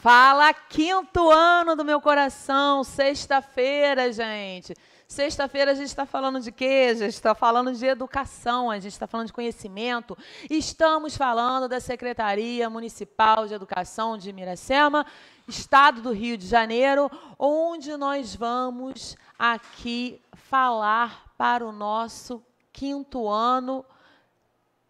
Fala quinto ano do meu coração, sexta-feira, gente. Sexta-feira a gente está falando de quê? A gente está falando de educação, a gente está falando de conhecimento. Estamos falando da Secretaria Municipal de Educação de Miracema, Estado do Rio de Janeiro, onde nós vamos aqui falar para o nosso quinto ano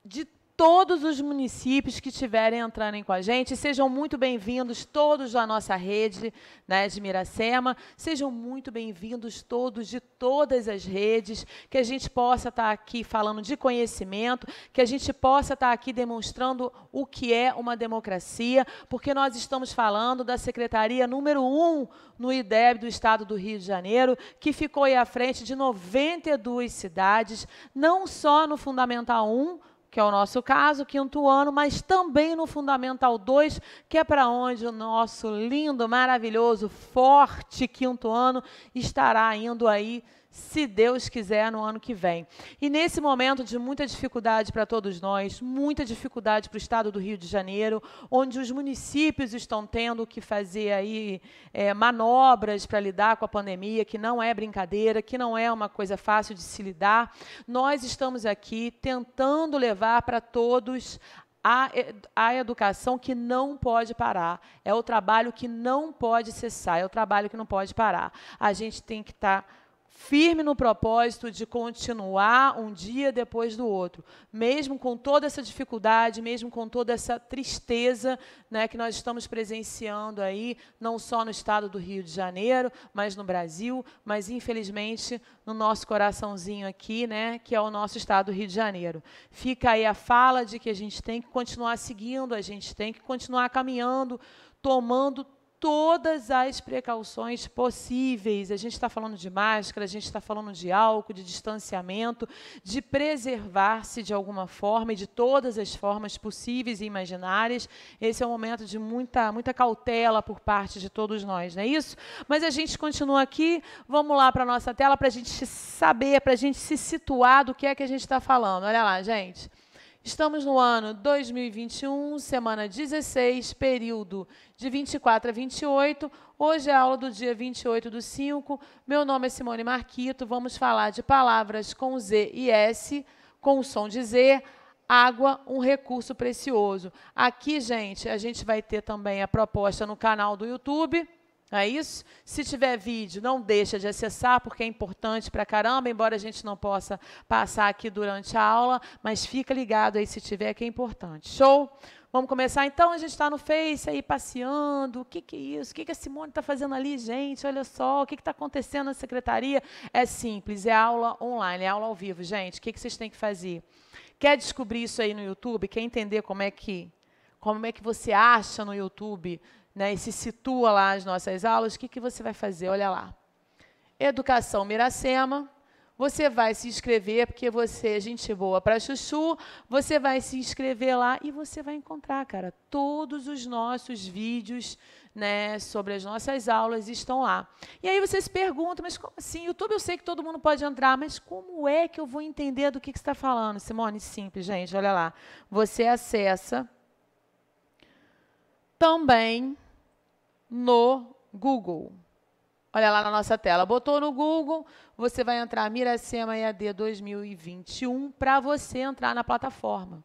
de todos os municípios que estiverem entrando com a gente. Sejam muito bem-vindos todos da nossa rede né, de Miracema. Sejam muito bem-vindos todos de todas as redes. Que a gente possa estar aqui falando de conhecimento, que a gente possa estar aqui demonstrando o que é uma democracia, porque nós estamos falando da secretaria número um no IDEB do Estado do Rio de Janeiro, que ficou à frente de 92 cidades, não só no Fundamental 1, que é o nosso caso, quinto ano, mas também no Fundamental 2, que é para onde o nosso lindo, maravilhoso, forte quinto ano estará indo aí se Deus quiser, no ano que vem. E nesse momento de muita dificuldade para todos nós, muita dificuldade para o estado do Rio de Janeiro, onde os municípios estão tendo que fazer aí é, manobras para lidar com a pandemia, que não é brincadeira, que não é uma coisa fácil de se lidar, nós estamos aqui tentando levar para todos a, é, a educação que não pode parar, é o trabalho que não pode cessar, é o trabalho que não pode parar. A gente tem que estar. Tá firme no propósito de continuar um dia depois do outro, mesmo com toda essa dificuldade, mesmo com toda essa tristeza, né, que nós estamos presenciando aí, não só no estado do Rio de Janeiro, mas no Brasil, mas infelizmente no nosso coraçãozinho aqui, né, que é o nosso estado do Rio de Janeiro. Fica aí a fala de que a gente tem que continuar seguindo, a gente tem que continuar caminhando, tomando todas as precauções possíveis. A gente está falando de máscara, a gente está falando de álcool, de distanciamento, de preservar-se de alguma forma e de todas as formas possíveis e imaginárias. Esse é um momento de muita, muita cautela por parte de todos nós, não é isso? Mas a gente continua aqui, vamos lá para a nossa tela para a gente saber, para a gente se situar do que é que a gente está falando. Olha lá, gente. Estamos no ano 2021, semana 16, período de 24 a 28. Hoje é a aula do dia 28 do 5. Meu nome é Simone Marquito. Vamos falar de palavras com Z e S, com o som de Z. Água, um recurso precioso. Aqui, gente, a gente vai ter também a proposta no canal do YouTube não é isso? Se tiver vídeo, não deixa de acessar, porque é importante para caramba, embora a gente não possa passar aqui durante a aula, mas fica ligado aí se tiver, que é importante. Show? Vamos começar então? A gente está no Face aí passeando. O que, que é isso? O que, que a Simone está fazendo ali, gente? Olha só, o que está acontecendo na secretaria? É simples, é aula online, é aula ao vivo, gente. O que, que vocês têm que fazer? Quer descobrir isso aí no YouTube? Quer entender como é que, como é que você acha no YouTube? né, e se situa lá as nossas aulas, o que, que você vai fazer? Olha lá. Educação Miracema, você vai se inscrever, porque você é gente boa para chuchu, você vai se inscrever lá e você vai encontrar, cara, todos os nossos vídeos né, sobre as nossas aulas estão lá. E aí você se pergunta, mas como assim? YouTube eu sei que todo mundo pode entrar, mas como é que eu vou entender do que, que você está falando? Simone, simples, gente, olha lá. Você acessa também no Google. Olha lá na nossa tela. Botou no Google, você vai entrar Miracema EAD 2021 para você entrar na plataforma.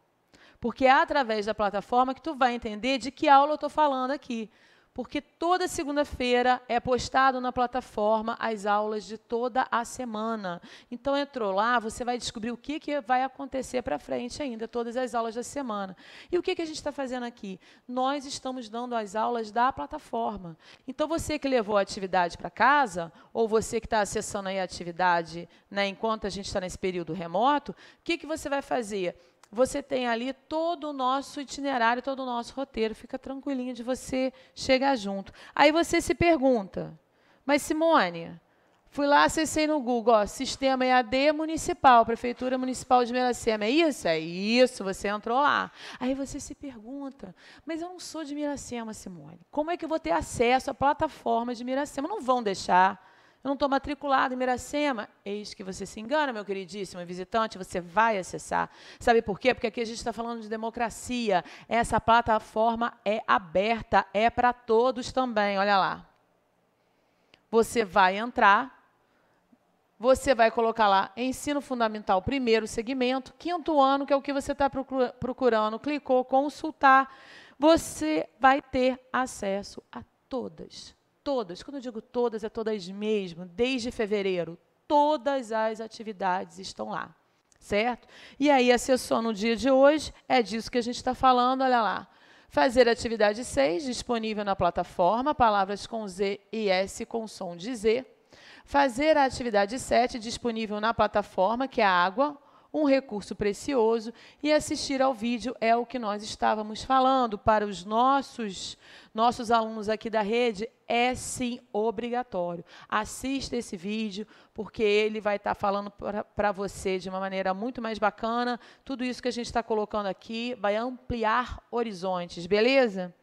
Porque é através da plataforma que tu vai entender de que aula eu estou falando aqui porque toda segunda-feira é postado na plataforma as aulas de toda a semana. Então, entrou lá, você vai descobrir o que, que vai acontecer para frente ainda, todas as aulas da semana. E o que, que a gente está fazendo aqui? Nós estamos dando as aulas da plataforma. Então, você que levou a atividade para casa, ou você que está acessando aí a atividade né, enquanto a gente está nesse período remoto, o que, que você vai fazer? você tem ali todo o nosso itinerário, todo o nosso roteiro. Fica tranquilinho de você chegar junto. Aí você se pergunta, mas Simone, fui lá, acessei no Google, ó, Sistema EAD Municipal, Prefeitura Municipal de Miracema. É isso? É isso, você entrou lá. Aí você se pergunta, mas eu não sou de Miracema, Simone. Como é que eu vou ter acesso à plataforma de Miracema? Não vão deixar. Eu não estou matriculado em Miracema. Eis que você se engana, meu queridíssimo visitante, você vai acessar. Sabe por quê? Porque aqui a gente está falando de democracia. Essa plataforma é aberta, é para todos também. Olha lá. Você vai entrar, você vai colocar lá ensino fundamental, primeiro segmento, quinto ano, que é o que você está procurando. Clicou, consultar. Você vai ter acesso a todas todas, quando eu digo todas, é todas mesmo, desde fevereiro, todas as atividades estão lá, certo? E aí a sessão no dia de hoje é disso que a gente está falando, olha lá. Fazer atividade 6, disponível na plataforma, palavras com Z e S com som de Z. Fazer a atividade 7, disponível na plataforma, que é água, um recurso precioso e assistir ao vídeo é o que nós estávamos falando. Para os nossos, nossos alunos aqui da rede, é sim obrigatório. Assista esse vídeo, porque ele vai estar tá falando para você de uma maneira muito mais bacana. Tudo isso que a gente está colocando aqui vai ampliar horizontes, beleza?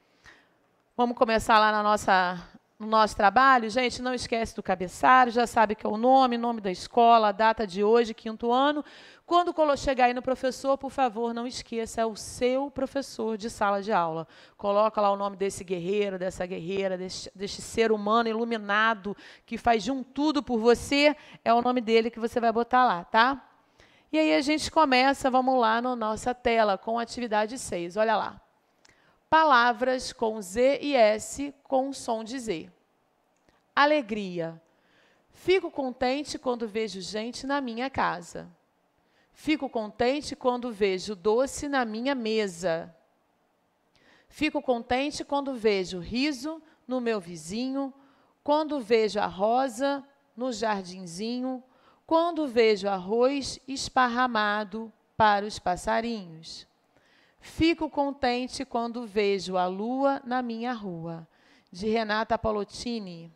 Vamos começar lá na nossa no nosso trabalho, gente, não esquece do cabeçalho, já sabe que é o nome, nome da escola, a data de hoje, quinto ano. Quando chegar aí no professor, por favor, não esqueça, é o seu professor de sala de aula. Coloca lá o nome desse guerreiro, dessa guerreira, deste, ser humano iluminado que faz de um tudo por você, é o nome dele que você vai botar lá, tá? E aí a gente começa, vamos lá, na nossa tela, com a atividade 6. Olha lá palavras com Z e S com som de Z. Alegria. Fico contente quando vejo gente na minha casa. Fico contente quando vejo doce na minha mesa. Fico contente quando vejo riso no meu vizinho, quando vejo a rosa no jardinzinho, quando vejo arroz esparramado para os passarinhos. Fico contente quando vejo a lua na minha rua. De Renata Palottini.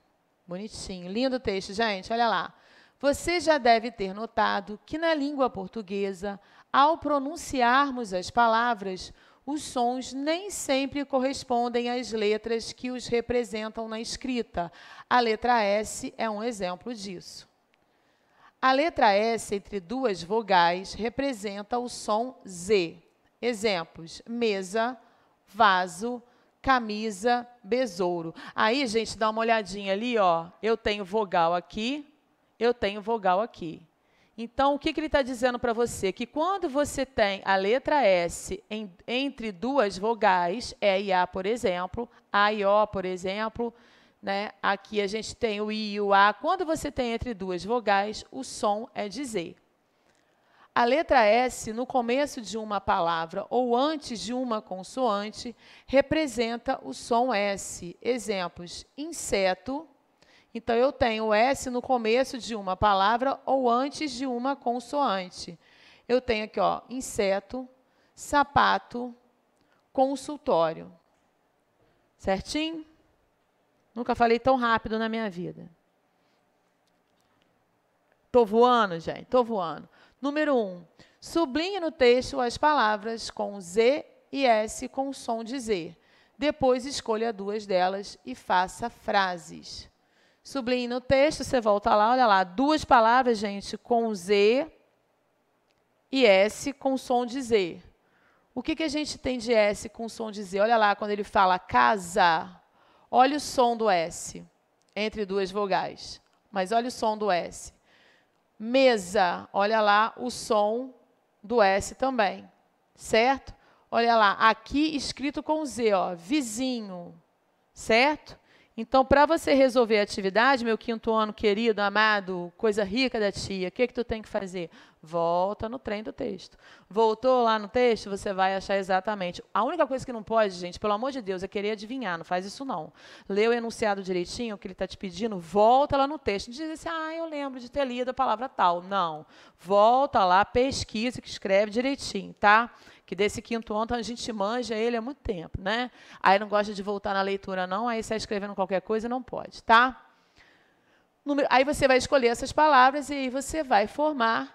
Bonitinho, lindo texto, gente. Olha lá. Você já deve ter notado que na língua portuguesa, ao pronunciarmos as palavras, os sons nem sempre correspondem às letras que os representam na escrita. A letra S é um exemplo disso. A letra S entre duas vogais representa o som Z. Exemplos: mesa, vaso, camisa, besouro. Aí, gente, dá uma olhadinha ali, ó. Eu tenho vogal aqui, eu tenho vogal aqui. Então, o que, que ele está dizendo para você? Que quando você tem a letra S em, entre duas vogais, E é e A, por exemplo, A e O, por exemplo, né? aqui a gente tem o I e o A. Quando você tem entre duas vogais, o som é dizer. A letra S, no começo de uma palavra ou antes de uma consoante, representa o som S. Exemplos: inseto. Então, eu tenho S no começo de uma palavra ou antes de uma consoante. Eu tenho aqui, ó, inseto, sapato, consultório. Certinho? Nunca falei tão rápido na minha vida. Estou voando, gente, estou voando. Número 1. Um, sublinhe no texto as palavras com Z e S com som de Z. Depois escolha duas delas e faça frases. Sublinhe no texto, você volta lá, olha lá, duas palavras, gente, com Z e S com som de Z. O que, que a gente tem de S com som de Z? Olha lá, quando ele fala casa, olha o som do S entre duas vogais. Mas olha o som do S mesa. Olha lá o som do S também, certo? Olha lá, aqui escrito com Z, ó, vizinho, certo? Então, para você resolver a atividade, meu quinto ano querido, amado, coisa rica da tia, o que, que tu tem que fazer? Volta no trem do texto. Voltou lá no texto, você vai achar exatamente. A única coisa que não pode, gente, pelo amor de Deus, é querer adivinhar, não faz isso não. Lê o enunciado direitinho, o que ele está te pedindo, volta lá no texto. Não diz assim, ah, eu lembro de ter lido a palavra tal. Não. Volta lá, pesquisa, que escreve direitinho, tá? Tá? que desse quinto ontem então a gente manja ele há muito tempo, né? Aí não gosta de voltar na leitura, não, aí está escrevendo qualquer coisa, não pode, tá? Número, aí você vai escolher essas palavras e aí você vai formar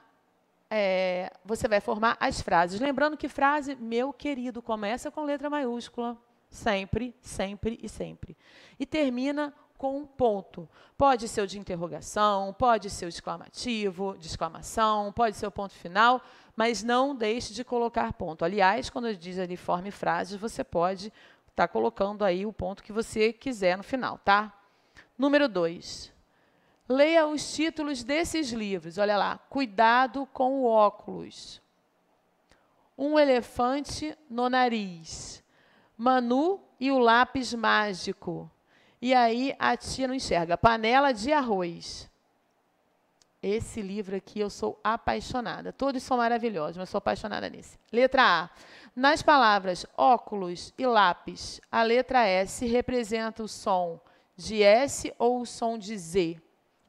é, você vai formar as frases. Lembrando que frase, meu querido, começa com letra maiúscula, sempre, sempre e sempre. E termina com um ponto. Pode ser o de interrogação, pode ser o exclamativo, de exclamação, pode ser o ponto final mas não deixe de colocar ponto. Aliás, quando diz ali forme frases, você pode estar tá colocando aí o ponto que você quiser no final, tá? Número 2. Leia os títulos desses livros. Olha lá. Cuidado com o óculos. Um elefante no nariz. Manu e o lápis mágico. E aí a tia não enxerga. Panela de arroz. Esse livro aqui eu sou apaixonada. Todos são maravilhosos, mas sou apaixonada nesse. Letra A. Nas palavras óculos e lápis, a letra S representa o som de S ou o som de Z?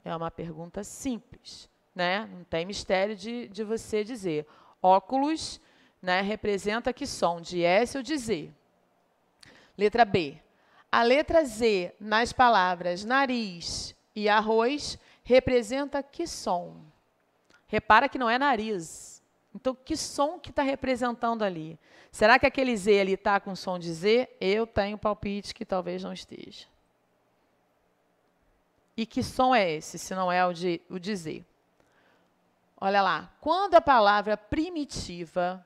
É uma pergunta simples, né? Não tem mistério de, de você dizer. Óculos né, representa que som? De S ou de Z? Letra B. A letra Z nas palavras nariz e arroz representa que som? Repara que não é nariz. Então, que som que está representando ali? Será que aquele Z ali está com som de Z? Eu tenho palpite que talvez não esteja. E que som é esse, se não é o de, o de Z? Olha lá. Quando a palavra primitiva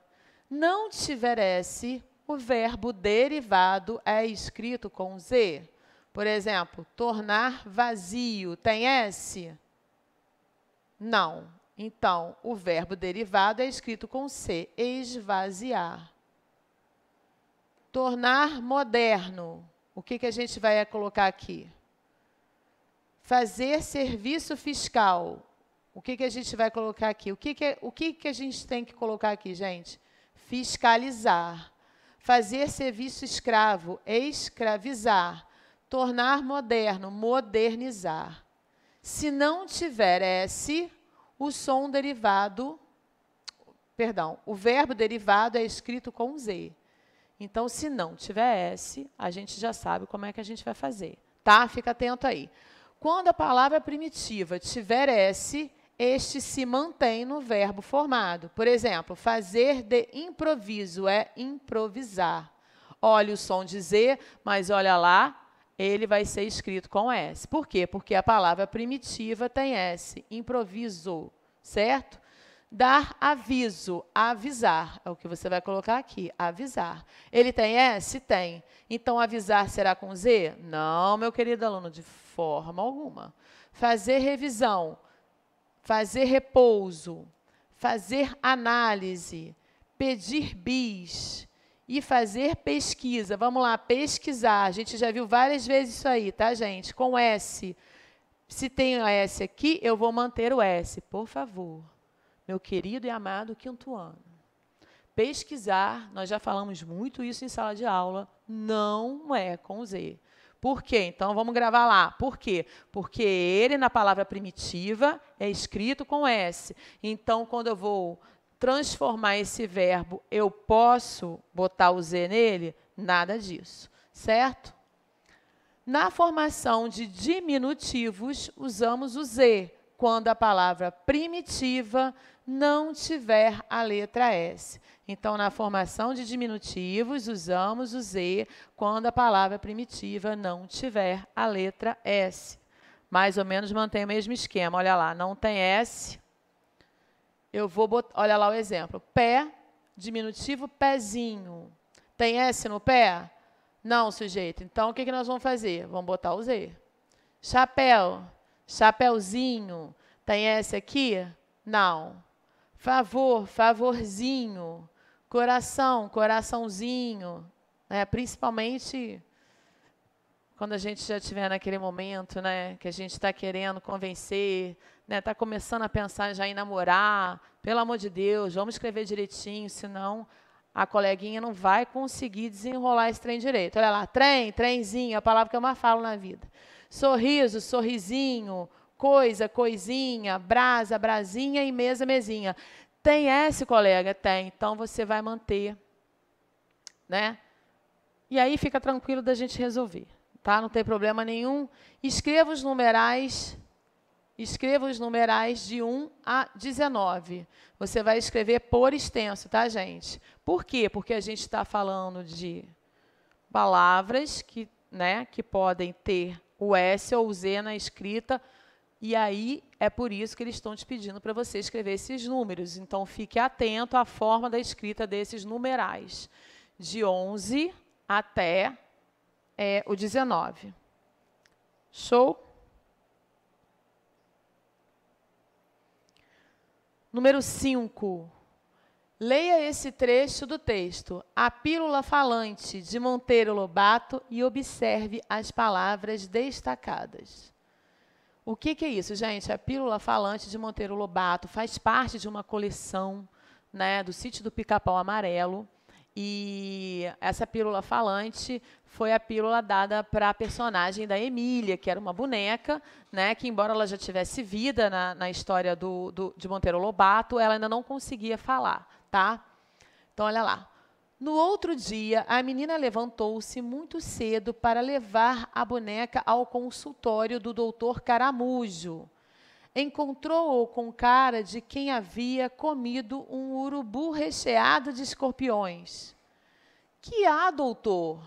não tiver S, o verbo derivado é escrito com Z. Por exemplo, tornar vazio tem S? Não. Então, o verbo derivado é escrito com C, esvaziar. Tornar moderno. O que, que a gente vai colocar aqui? Fazer serviço fiscal. O que, que a gente vai colocar aqui? O, que, que, o que, que a gente tem que colocar aqui, gente? Fiscalizar. Fazer serviço escravo, escravizar tornar moderno, modernizar. Se não tiver S, o som derivado, perdão, o verbo derivado é escrito com Z. Então, se não tiver S, a gente já sabe como é que a gente vai fazer. Tá? Fica atento aí. Quando a palavra primitiva tiver S, este se mantém no verbo formado. Por exemplo, fazer de improviso é improvisar. Olha o som de Z, mas olha lá, ele vai ser escrito com S. Por quê? Porque a palavra primitiva tem S, improviso, certo? Dar aviso, avisar, é o que você vai colocar aqui, avisar. Ele tem S? Tem. Então, avisar será com Z? Não, meu querido aluno, de forma alguma. Fazer revisão, fazer repouso, fazer análise, pedir bis, e fazer pesquisa. Vamos lá, pesquisar. A gente já viu várias vezes isso aí, tá, gente? Com S. Se tem o S aqui, eu vou manter o S, por favor. Meu querido e amado quinto ano. Pesquisar, nós já falamos muito isso em sala de aula, não é com Z. Por quê? Então vamos gravar lá. Por quê? Porque ele, na palavra primitiva, é escrito com S. Então, quando eu vou transformar esse verbo eu posso, botar o Z nele, nada disso, certo? Na formação de diminutivos, usamos o Z quando a palavra primitiva não tiver a letra S. Então, na formação de diminutivos, usamos o Z quando a palavra primitiva não tiver a letra S. Mais ou menos mantém o mesmo esquema. Olha lá, não tem S, eu vou botar, olha lá o exemplo. Pé, diminutivo, pezinho. Tem S no pé? Não, sujeito. Então, o que, que nós vamos fazer? Vamos botar o Z. Chapéu, chapéuzinho. Tem S aqui? Não. Favor, favorzinho. Coração, coraçãozinho. Né? Principalmente quando a gente já estiver naquele momento, né? Que a gente está querendo convencer, né, tá começando a pensar já em namorar, pelo amor de Deus, vamos escrever direitinho, senão a coleguinha não vai conseguir desenrolar esse trem direito. Olha lá, trem, trenzinho, a palavra que eu mais falo na vida. Sorriso, sorrisinho, coisa, coisinha, brasa, brasinha e mesa, mesinha. Tem esse colega? Tem. Então você vai manter, né? E aí fica tranquilo da gente resolver, tá? Não tem problema nenhum. Escreva os numerais escreva os numerais de 1 a 19. Você vai escrever por extenso, tá, gente? Por quê? Porque a gente está falando de palavras que, né, que podem ter o S ou o Z na escrita, e aí é por isso que eles estão te pedindo para você escrever esses números. Então, fique atento à forma da escrita desses numerais, de 11 até é, o 19. Show? Número 5. Leia esse trecho do texto, A Pílula Falante, de Monteiro Lobato, e observe as palavras destacadas. O que, que é isso, gente? A Pílula Falante de Monteiro Lobato faz parte de uma coleção né, do Sítio do Pica-Pau Amarelo. E essa pílula falante foi a pílula dada para a personagem da Emília, que era uma boneca, né, que, embora ela já tivesse vida na, na história do, do, de Monteiro Lobato, ela ainda não conseguia falar. tá? Então, olha lá. No outro dia, a menina levantou-se muito cedo para levar a boneca ao consultório do doutor Caramujo encontrou-o com cara de quem havia comido um urubu recheado de escorpiões. Que há, doutor?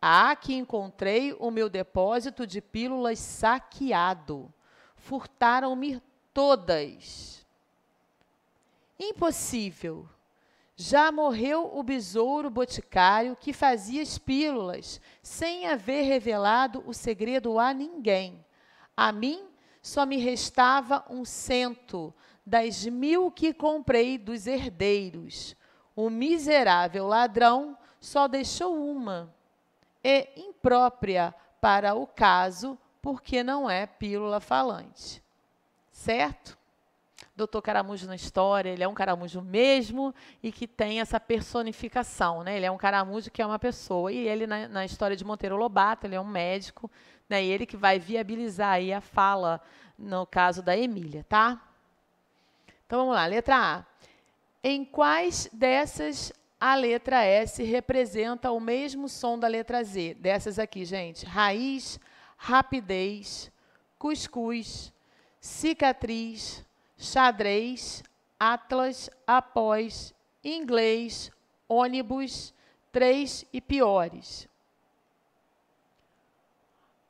Há que encontrei o meu depósito de pílulas saqueado. Furtaram-me todas. Impossível. Já morreu o besouro boticário que fazia as pílulas, sem haver revelado o segredo a ninguém. A mim só me restava um cento das mil que comprei dos herdeiros. O miserável ladrão só deixou uma, e imprópria para o caso, porque não é pílula falante. Certo? Doutor Caramujo na história, ele é um caramujo mesmo e que tem essa personificação, né? Ele é um caramujo que é uma pessoa. E ele, na, na história de Monteiro Lobato, ele é um médico né? E ele que vai viabilizar aí a fala, no caso da Emília, tá? Então vamos lá, letra A. Em quais dessas a letra S representa o mesmo som da letra Z? Dessas aqui, gente. Raiz, rapidez, cuscuz, cicatriz, xadrez, atlas, após, inglês, ônibus, três e piores.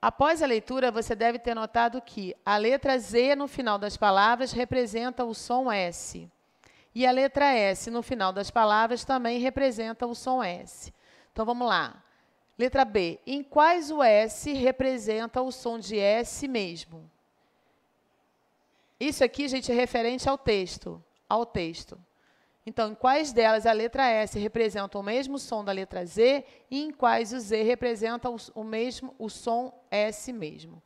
Após a leitura, você deve ter notado que a letra Z no final das palavras representa o som S. E a letra S no final das palavras também representa o som S. Então vamos lá. Letra B. Em quais o S representa o som de S mesmo? Isso aqui, gente, é referente ao texto. Ao texto. Então, em quais delas a letra S representa o mesmo som da letra Z e em quais o Z representa o, mesmo o som S mesmo.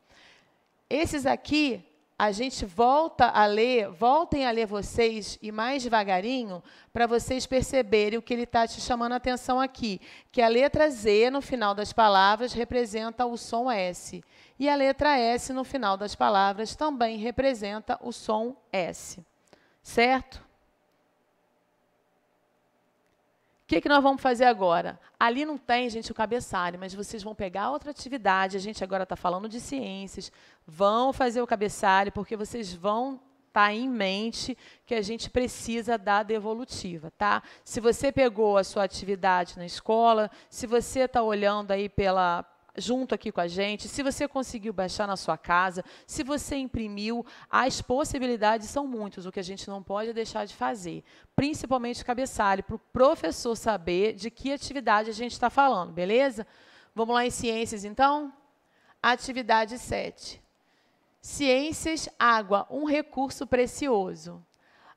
Esses aqui a gente volta a ler, voltem a ler vocês e mais devagarinho para vocês perceberem o que ele está te chamando a atenção aqui, que a letra Z no final das palavras representa o som S e a letra S no final das palavras também representa o som S, certo? que, que nós vamos fazer agora? Ali não tem, gente, o cabeçalho, mas vocês vão pegar outra atividade. A gente agora está falando de ciências. Vão fazer o cabeçalho, porque vocês vão estar tá em mente que a gente precisa da devolutiva, tá? Se você pegou a sua atividade na escola, se você está olhando aí pela, junto aqui com a gente, se você conseguiu baixar na sua casa, se você imprimiu, as possibilidades são muitas. O que a gente não pode deixar de fazer, principalmente o cabeçalho, para o professor saber de que atividade a gente está falando, beleza? Vamos lá em ciências, então? Atividade 7. Ciências, água, um recurso precioso.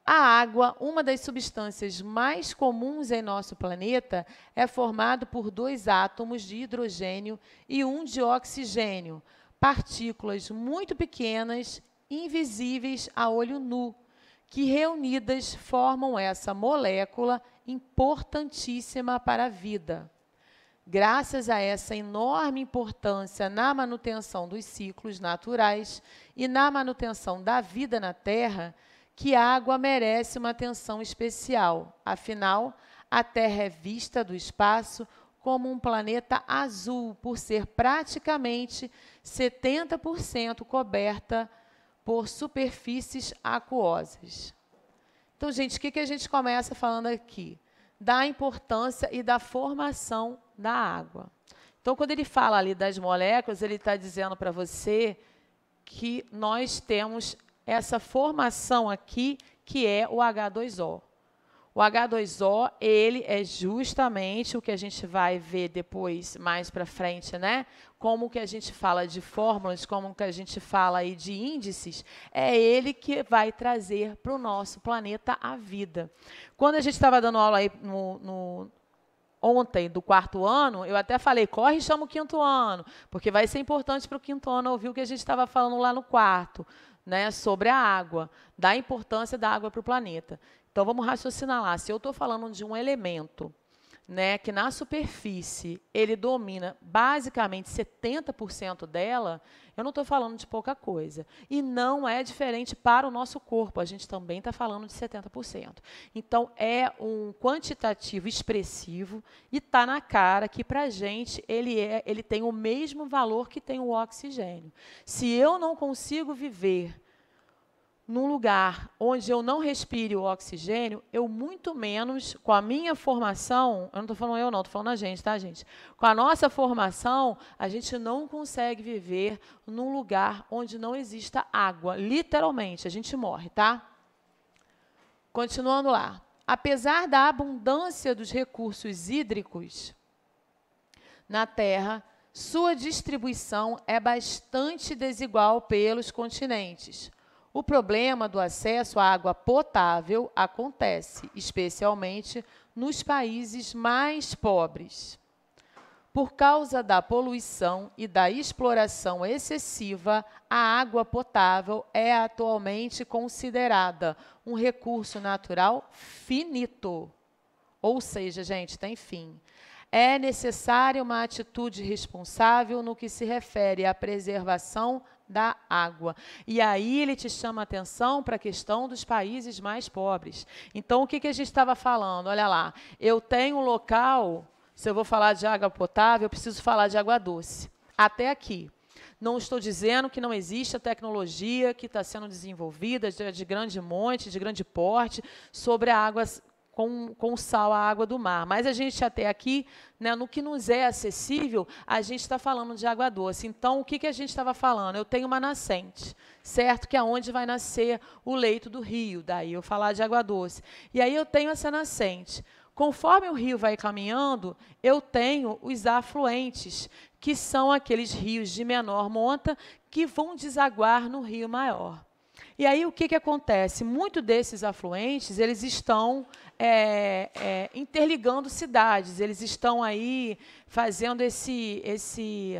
A água, uma das substâncias mais comuns em nosso planeta, é formada por dois átomos de hidrogênio e um de oxigênio, partículas muito pequenas, invisíveis a olho nu, que reunidas formam essa molécula importantíssima para a vida. Graças a essa enorme importância na manutenção dos ciclos naturais e na manutenção da vida na Terra, que a água merece uma atenção especial. Afinal, a Terra é vista do espaço como um planeta azul, por ser praticamente 70% coberta por superfícies aquosas. Então, gente, o que, que a gente começa falando aqui? Da importância e da formação da água. Então, quando ele fala ali das moléculas, ele está dizendo para você que nós temos essa formação aqui que é o H2O. O H2O, ele é justamente o que a gente vai ver depois, mais para frente, né? Como que a gente fala de fórmulas, como que a gente fala aí de índices, é ele que vai trazer para o nosso planeta a vida. Quando a gente estava dando aula aí no, no ontem do quarto ano, eu até falei, corre e chama o quinto ano, porque vai ser importante para o quinto ano ouvir o que a gente estava falando lá no quarto né, sobre a água, da importância da água para o planeta. Então, vamos raciocinar lá. Se eu estou falando de um elemento né, que na superfície ele domina basicamente 70% dela, eu não estou falando de pouca coisa. E não é diferente para o nosso corpo, a gente também está falando de 70%. Então, é um quantitativo expressivo e está na cara que, para a gente, ele, é, ele tem o mesmo valor que tem o oxigênio. Se eu não consigo viver num lugar onde eu não respire o oxigênio, eu muito menos, com a minha formação, eu não estou falando eu não, estou falando a gente, tá, gente? Com a nossa formação, a gente não consegue viver num lugar onde não exista água, literalmente, a gente morre, tá? Continuando lá. Apesar da abundância dos recursos hídricos na Terra, sua distribuição é bastante desigual pelos continentes o problema do acesso à água potável acontece, especialmente nos países mais pobres. Por causa da poluição e da exploração excessiva, a água potável é atualmente considerada um recurso natural finito. Ou seja, gente, tem fim. É necessária uma atitude responsável no que se refere à preservação da água. E aí ele te chama a atenção para a questão dos países mais pobres. Então, o que, que a gente estava falando? Olha lá, eu tenho um local, se eu vou falar de água potável, eu preciso falar de água doce. Até aqui. Não estou dizendo que não existe a tecnologia que está sendo desenvolvida de grande monte, de grande porte, sobre a água com, com o sal, a água do mar. Mas a gente até aqui, né, no que nos é acessível, a gente está falando de água doce. Então, o que, que a gente estava falando? Eu tenho uma nascente, certo? Que é onde vai nascer o leito do rio, daí eu falar de água doce. E aí eu tenho essa nascente. Conforme o rio vai caminhando, eu tenho os afluentes, que são aqueles rios de menor monta que vão desaguar no rio maior. E aí o que, que acontece? Muito desses afluentes eles estão é, é, interligando cidades, eles estão aí fazendo esse, esse,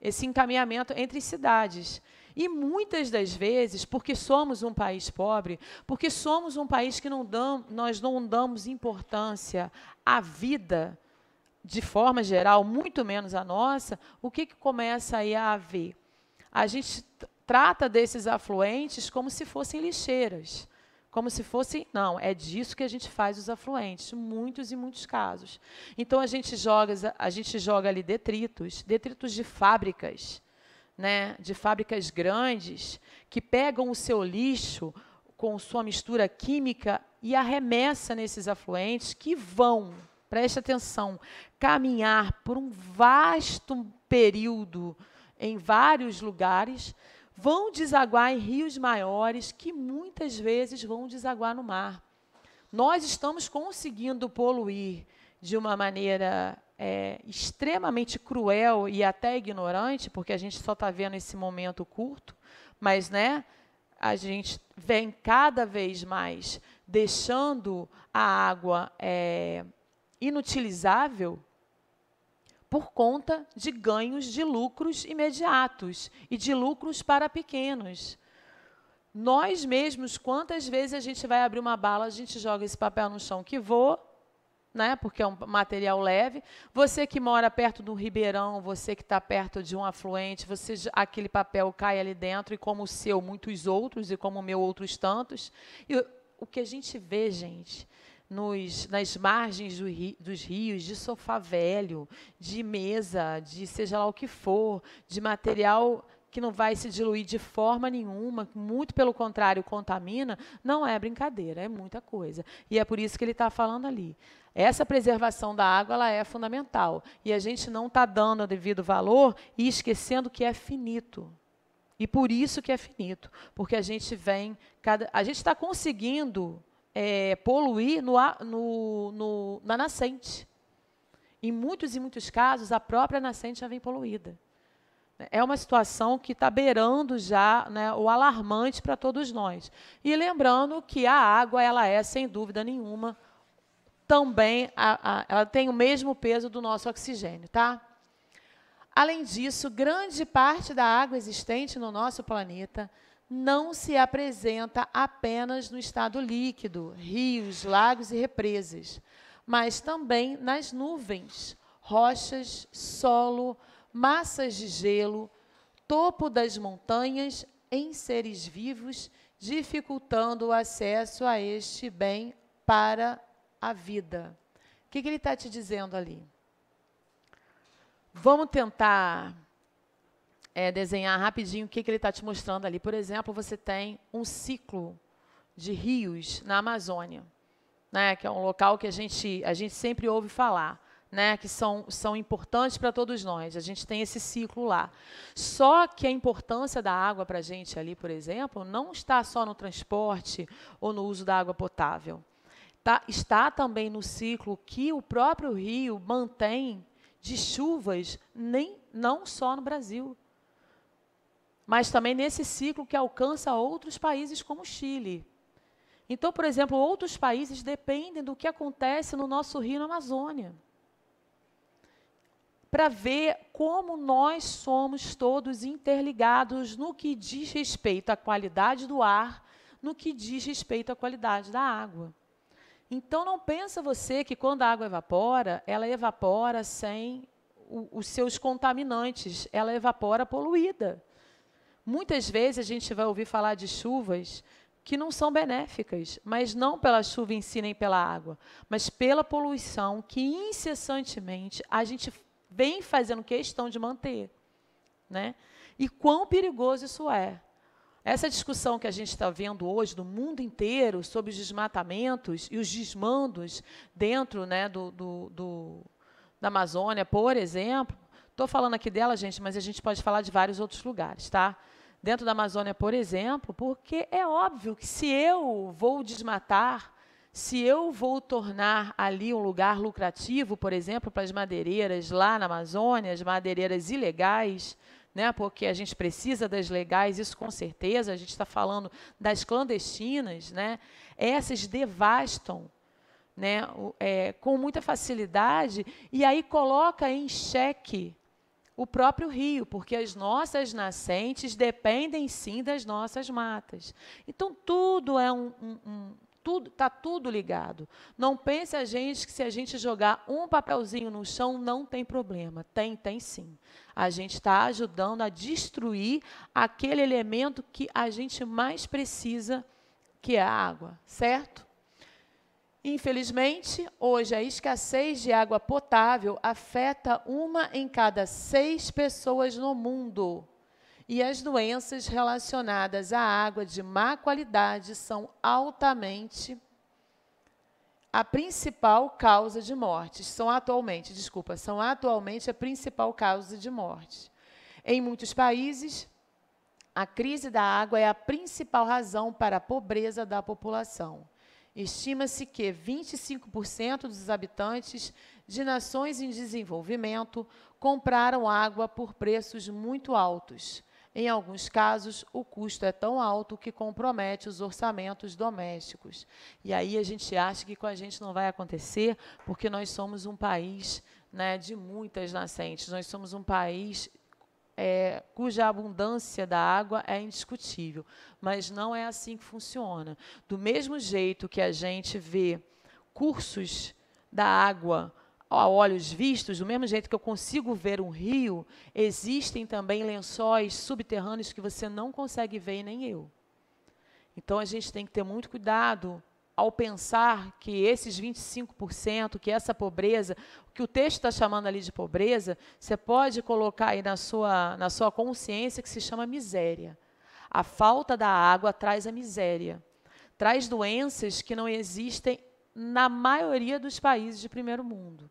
esse encaminhamento entre cidades. E muitas das vezes, porque somos um país pobre, porque somos um país que não dam, nós não damos importância à vida de forma geral, muito menos a nossa, o que, que começa aí a haver? A gente trata desses afluentes como se fossem lixeiras, como se fossem. Não, é disso que a gente faz os afluentes, muitos e muitos casos. Então a gente joga, a gente joga ali detritos, detritos de fábricas, né, de fábricas grandes que pegam o seu lixo com sua mistura química e arremessa nesses afluentes que vão, preste atenção, caminhar por um vasto período em vários lugares vão desaguar em rios maiores que muitas vezes vão desaguar no mar. Nós estamos conseguindo poluir de uma maneira é, extremamente cruel e até ignorante, porque a gente só está vendo esse momento curto, mas né, a gente vem cada vez mais deixando a água é, inutilizável por conta de ganhos de lucros imediatos e de lucros para pequenos. Nós mesmos, quantas vezes a gente vai abrir uma bala, a gente joga esse papel no chão que voa, né? Porque é um material leve. Você que mora perto de um ribeirão, você que está perto de um afluente, você aquele papel cai ali dentro e como o seu muitos outros e como o meu outros tantos. E o que a gente vê, gente, nos, nas margens do ri, dos rios, de sofá velho, de mesa, de seja lá o que for, de material que não vai se diluir de forma nenhuma, muito pelo contrário, contamina, não é brincadeira, é muita coisa. E é por isso que ele está falando ali. Essa preservação da água ela é fundamental. E a gente não está dando o devido valor e esquecendo que é finito. E por isso que é finito, porque a gente vem. Cada, a gente está conseguindo é, poluir no, no, no, na nascente. Em muitos e muitos casos, a própria nascente já vem poluída. É uma situação que está beirando já né, o alarmante para todos nós. E lembrando que a água, ela é, sem dúvida nenhuma, também, a, a, ela tem o mesmo peso do nosso oxigênio, tá? Além disso, grande parte da água existente no nosso planeta não se apresenta apenas no estado líquido, rios, lagos e represas, mas também nas nuvens, rochas, solo, massas de gelo, topo das montanhas em seres vivos, dificultando o acesso a este bem para a vida. O que, que ele está te dizendo ali? Vamos tentar é, desenhar rapidinho o que, que ele está te mostrando ali. Por exemplo, você tem um ciclo de rios na Amazônia, né, que é um local que a gente, a gente sempre ouve falar. Né, que são, são importantes para todos nós. A gente tem esse ciclo lá. Só que a importância da água para a gente ali, por exemplo, não está só no transporte ou no uso da água potável. Tá, está também no ciclo que o próprio rio mantém de chuvas, nem, não só no Brasil, mas também nesse ciclo que alcança outros países como o Chile. Então, por exemplo, outros países dependem do que acontece no nosso rio na Amazônia. Para ver como nós somos todos interligados no que diz respeito à qualidade do ar, no que diz respeito à qualidade da água. Então, não pensa você que quando a água evapora, ela evapora sem o, os seus contaminantes, ela evapora poluída. Muitas vezes a gente vai ouvir falar de chuvas que não são benéficas, mas não pela chuva em si nem pela água, mas pela poluição que incessantemente a gente vem fazendo questão de manter, né? E quão perigoso isso é. Essa discussão que a gente está vendo hoje no mundo inteiro sobre os desmatamentos e os desmandos dentro né, do, do, do da Amazônia, por exemplo, estou falando aqui dela, gente, mas a gente pode falar de vários outros lugares, tá? dentro da Amazônia, por exemplo, porque é óbvio que se eu vou desmatar, se eu vou tornar ali um lugar lucrativo, por exemplo, para as madeireiras lá na Amazônia, as madeireiras ilegais, né, porque a gente precisa das legais, isso com certeza, a gente está falando das clandestinas, né, essas devastam né, é, com muita facilidade e aí coloca em xeque o próprio rio, porque as nossas nascentes dependem sim das nossas matas. Então tudo é um, um, um tudo está tudo ligado. Não pense a gente que se a gente jogar um papelzinho no chão não tem problema. Tem, tem sim. A gente está ajudando a destruir aquele elemento que a gente mais precisa, que é a água, certo? Infelizmente, hoje a escassez de água potável afeta uma em cada seis pessoas no mundo. E as doenças relacionadas à água de má qualidade são altamente a principal causa de mortes. São atualmente, desculpa, são atualmente a principal causa de mortes. Em muitos países, a crise da água é a principal razão para a pobreza da população estima-se que 25% dos habitantes de nações em desenvolvimento compraram água por preços muito altos. Em alguns casos, o custo é tão alto que compromete os orçamentos domésticos. E aí a gente acha que com a gente não vai acontecer, porque nós somos um país né, de muitas nascentes, nós somos um país é, cuja abundância da água é indiscutível. Mas não é assim que funciona. Do mesmo jeito que a gente vê cursos da água a olhos vistos, do mesmo jeito que eu consigo ver um rio, existem também lençóis subterrâneos que você não consegue ver, nem eu. Então a gente tem que ter muito cuidado ao pensar que esses 25%, que é essa pobreza, que o texto está chamando ali de pobreza, você pode colocar aí na sua, na sua consciência que se chama miséria. A falta da água traz a miséria, traz doenças que não existem na maioria dos países de primeiro mundo.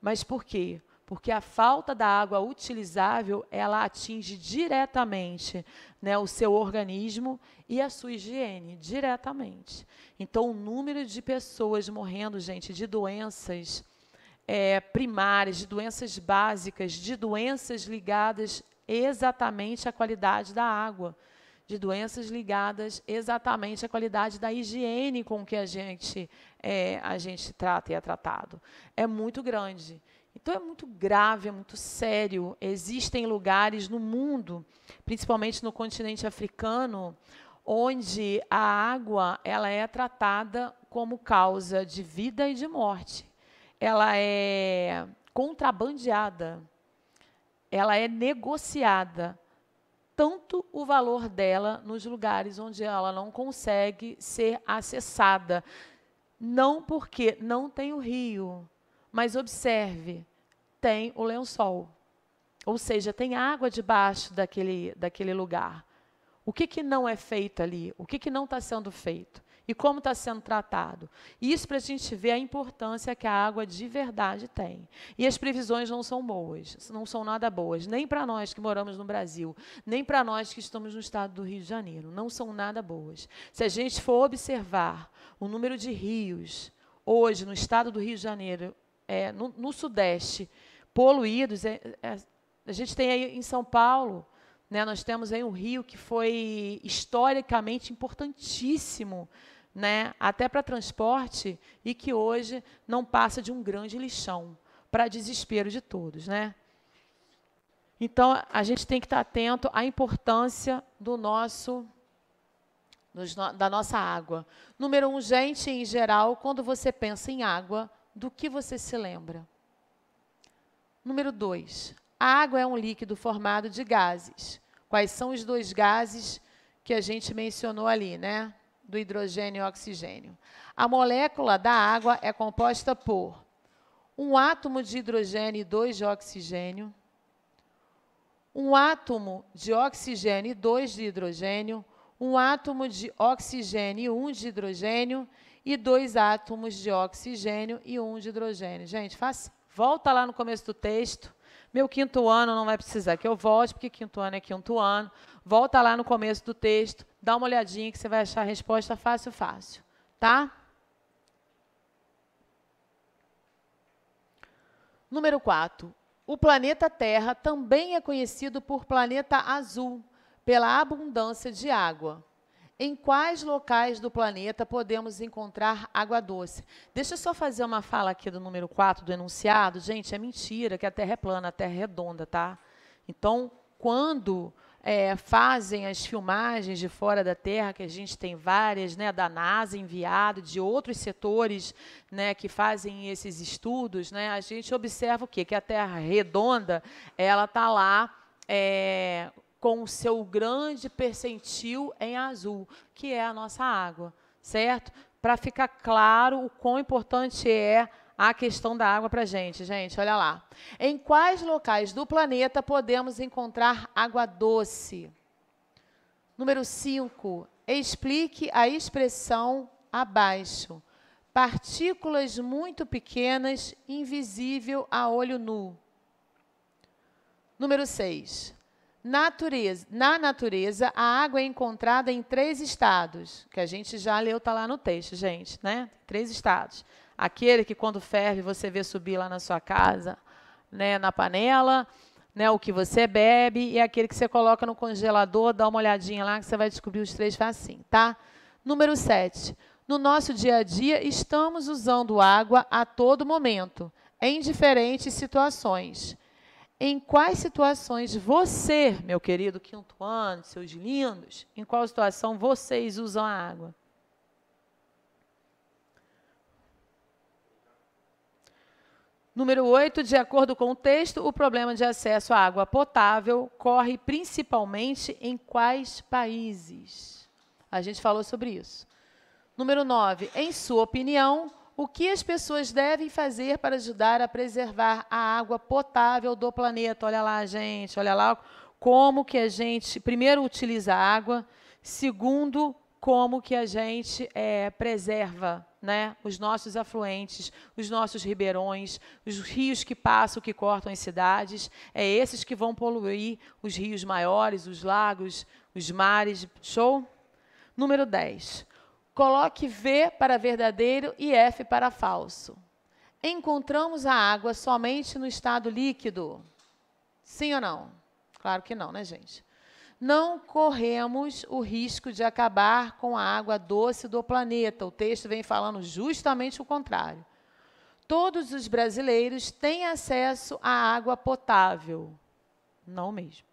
Mas por quê? porque a falta da água utilizável ela atinge diretamente né, o seu organismo e a sua higiene diretamente. Então, o número de pessoas morrendo, gente, de doenças é, primárias, de doenças básicas, de doenças ligadas exatamente à qualidade da água, de doenças ligadas exatamente à qualidade da higiene com que a gente é, a gente trata e é tratado, é muito grande. Então é muito grave, é muito sério. Existem lugares no mundo, principalmente no continente africano, onde a água ela é tratada como causa de vida e de morte. Ela é contrabandeada. Ela é negociada tanto o valor dela nos lugares onde ela não consegue ser acessada. Não porque não tem o rio, mas observe, tem o lençol. Ou seja, tem água debaixo daquele, daquele lugar. O que, que não é feito ali? O que, que não está sendo feito? E como está sendo tratado? Isso para a gente ver a importância que a água de verdade tem. E as previsões não são boas, não são nada boas, nem para nós que moramos no Brasil, nem para nós que estamos no estado do Rio de Janeiro. Não são nada boas. Se a gente for observar o número de rios hoje no estado do Rio de Janeiro é, no, no, Sudeste poluídos. É, é, a gente tem aí em São Paulo, né, nós temos aí um rio que foi historicamente importantíssimo né, até para transporte e que hoje não passa de um grande lixão, para desespero de todos. Né? Então, a gente tem que estar atento à importância do nosso da nossa água. Número um, gente, em geral, quando você pensa em água, do que você se lembra? Número 2. A água é um líquido formado de gases. Quais são os dois gases que a gente mencionou ali, né? Do hidrogênio e oxigênio. A molécula da água é composta por um átomo de hidrogênio e dois de oxigênio, um átomo de oxigênio e dois de hidrogênio, um átomo de oxigênio e um de hidrogênio e dois átomos de oxigênio e um de hidrogênio. Gente, faça. Volta lá no começo do texto. Meu quinto ano não vai precisar que eu volte, porque quinto ano é quinto ano. Volta lá no começo do texto, dá uma olhadinha que você vai achar a resposta fácil, fácil. Tá? Número 4. O planeta Terra também é conhecido por planeta azul, pela abundância de água. Em quais locais do planeta podemos encontrar água doce? Deixa eu só fazer uma fala aqui do número 4 do enunciado. Gente, é mentira que a Terra é plana, a Terra é redonda, tá? Então, quando é, fazem as filmagens de fora da Terra, que a gente tem várias, né, da NASA enviado, de outros setores né, que fazem esses estudos, né, a gente observa o quê? Que a Terra redonda, ela está lá é, com o seu grande percentil em azul, que é a nossa água, certo? Para ficar claro o quão importante é a questão da água para a gente, gente, olha lá. Em quais locais do planeta podemos encontrar água doce? Número 5, explique a expressão abaixo. Partículas muito pequenas, invisível a olho nu. Número 6. Natureza. Na natureza, a água é encontrada em três estados, que a gente já leu, está lá no texto, gente, né? Três estados. Aquele que quando ferve você vê subir lá na sua casa, né, na panela, né, o que você bebe e aquele que você coloca no congelador, dá uma olhadinha lá que você vai descobrir os três facinhos, tá? Número 7. No nosso dia a dia, estamos usando água a todo momento, em diferentes situações em quais situações você, meu querido quinto ano, seus lindos, em qual situação vocês usam a água? Número 8, de acordo com o texto, o problema de acesso à água potável corre principalmente em quais países? A gente falou sobre isso. Número 9, em sua opinião, o que as pessoas devem fazer para ajudar a preservar a água potável do planeta. Olha lá, gente, olha lá como que a gente, primeiro, utiliza a água, segundo, como que a gente é, preserva né, os nossos afluentes, os nossos ribeirões, os rios que passam, que cortam as cidades, é esses que vão poluir os rios maiores, os lagos, os mares. Show? Número 10. Coloque V para verdadeiro e F para falso. Encontramos a água somente no estado líquido? Sim ou não? Claro que não, né, gente? Não corremos o risco de acabar com a água doce do planeta. O texto vem falando justamente o contrário. Todos os brasileiros têm acesso à água potável. Não mesmo.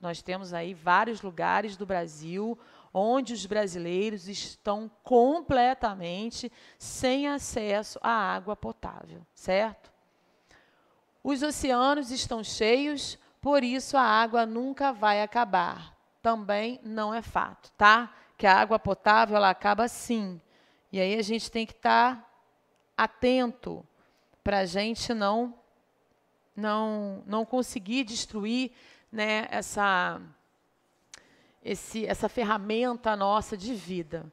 Nós temos aí vários lugares do Brasil onde os brasileiros estão completamente sem acesso à água potável, certo? Os oceanos estão cheios, por isso a água nunca vai acabar. Também não é fato, tá? Que a água potável ela acaba sim. E aí a gente tem que estar tá atento para a gente não não não conseguir destruir né, essa esse, essa ferramenta nossa de vida.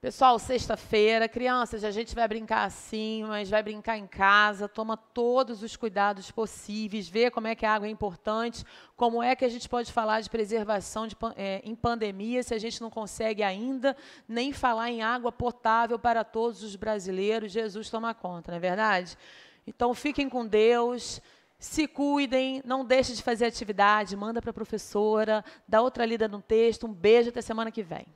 Pessoal, sexta-feira, crianças, a gente vai brincar assim, mas vai brincar em casa, toma todos os cuidados possíveis, vê como é que a água é importante, como é que a gente pode falar de preservação de, é, em pandemia se a gente não consegue ainda nem falar em água potável para todos os brasileiros. Jesus toma conta, não é verdade? Então, fiquem com Deus se cuidem, não deixem de fazer atividade, manda para a professora, dá outra lida no texto, um beijo até semana que vem.